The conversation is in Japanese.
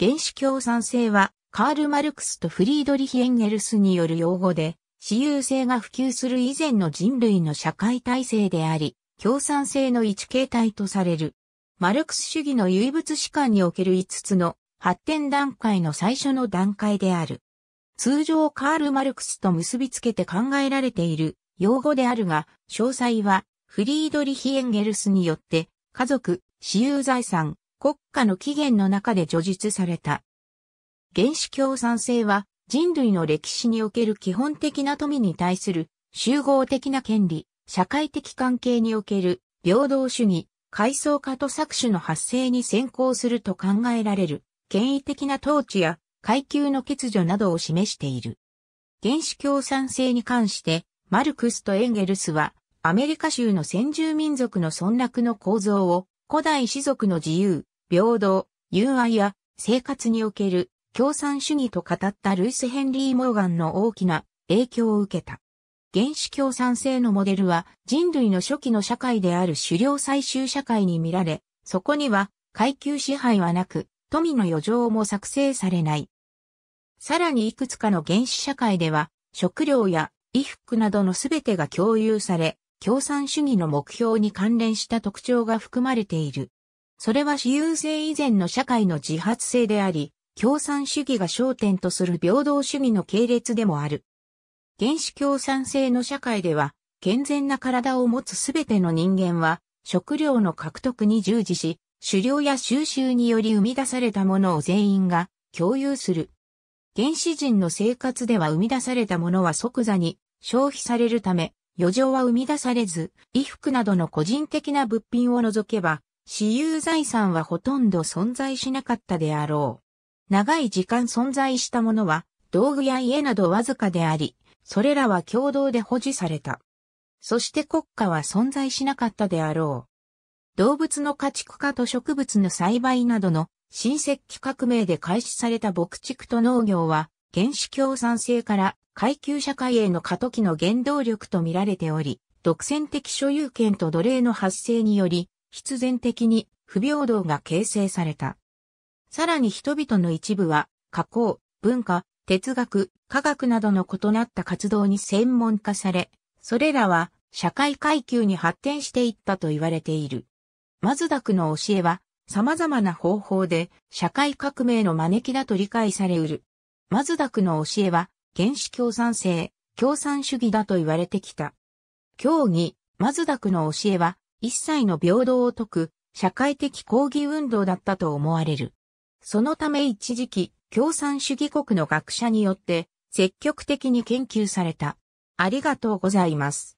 原子共産性は、カール・マルクスとフリードリヒ・エンゲルスによる用語で、私有性が普及する以前の人類の社会体制であり、共産性の一形態とされる。マルクス主義の唯物史観における5つの発展段階の最初の段階である。通常カール・マルクスと結びつけて考えられている用語であるが、詳細はフリードリヒ・エンゲルスによって家族、私有財産、国家の起源の中で叙述された。原始共産性は人類の歴史における基本的な富に対する集合的な権利、社会的関係における平等主義、階層化と搾取の発生に先行すると考えられる、権威的な統治や階級の欠如などを示している。原始共産性に関して、マルクスとエンゲルスは、アメリカ州の先住民族の村落の構造を、古代士族の自由、平等、友愛や生活における共産主義と語ったルイス・ヘンリー・モーガンの大きな影響を受けた。原始共産性のモデルは人類の初期の社会である狩猟採集社会に見られ、そこには階級支配はなく、富の余剰も作成されない。さらにいくつかの原始社会では、食料や衣服などの全てが共有され、共産主義の目標に関連した特徴が含まれている。それは私有性以前の社会の自発性であり、共産主義が焦点とする平等主義の系列でもある。原始共産性の社会では、健全な体を持つすべての人間は、食料の獲得に従事し、狩猟や収集により生み出されたものを全員が共有する。原始人の生活では生み出されたものは即座に消費されるため、余剰は生み出されず、衣服などの個人的な物品を除けば、私有財産はほとんど存在しなかったであろう。長い時間存在したものは、道具や家などわずかであり、それらは共同で保持された。そして国家は存在しなかったであろう。動物の家畜化と植物の栽培などの新石器革命で開始された牧畜と農業は、原始共産制から階級社会への過渡期の原動力と見られており、独占的所有権と奴隷の発生により、必然的に不平等が形成された。さらに人々の一部は、加工、文化、哲学、科学などの異なった活動に専門化され、それらは社会階級に発展していったと言われている。マズダクの教えは、様々な方法で社会革命の招きだと理解されうる。マズダクの教えは、原始共産性、共産主義だと言われてきた。教義、マズダクの教えは、一切の平等を説く社会的抗議運動だったと思われる。そのため一時期、共産主義国の学者によって積極的に研究された。ありがとうございます。